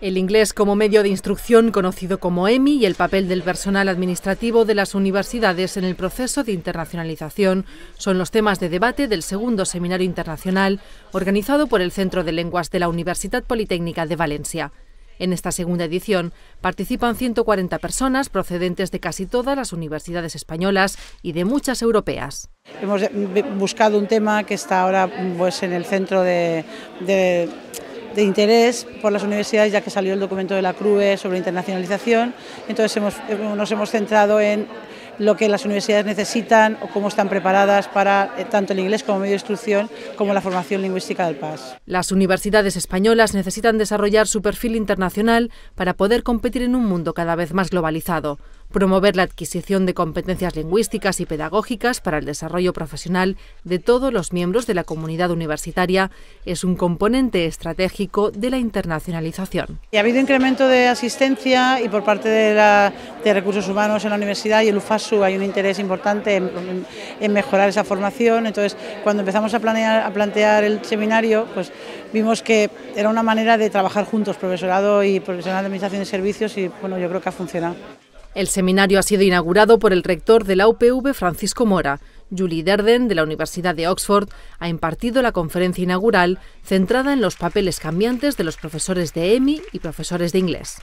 El inglés como medio de instrucción conocido como EMI y el papel del personal administrativo de las universidades en el proceso de internacionalización son los temas de debate del segundo seminario internacional organizado por el Centro de Lenguas de la Universidad Politécnica de Valencia. En esta segunda edición participan 140 personas procedentes de casi todas las universidades españolas y de muchas europeas. Hemos buscado un tema que está ahora pues, en el centro de de interés por las universidades, ya que salió el documento de la CRUE sobre internacionalización. Entonces eh, nos hemos centrado en lo que las universidades necesitan o cómo están preparadas para eh, tanto el inglés como medio de instrucción como la formación lingüística del PAS. Las universidades españolas necesitan desarrollar su perfil internacional para poder competir en un mundo cada vez más globalizado promover la adquisición de competencias lingüísticas y pedagógicas para el desarrollo profesional de todos los miembros de la comunidad universitaria es un componente estratégico de la internacionalización. Ha habido incremento de asistencia y por parte de, recursos humanos en la universidad y el UFASU hay un interés importante en, mejorar esa formación. Entonces, cuando empezamos a, planear, a plantear el seminario, pues vimos que era una manera de trabajar juntos, profesorado y profesional de Administración de Servicios, y bueno, yo creo que ha funcionado. El seminario ha sido inaugurado por el rector de la UPV, Francisco Mora. Julie Derden, de la Universidad de Oxford, ha impartido la conferencia inaugural centrada en los papeles cambiantes de los profesores de EMI y profesores de inglés.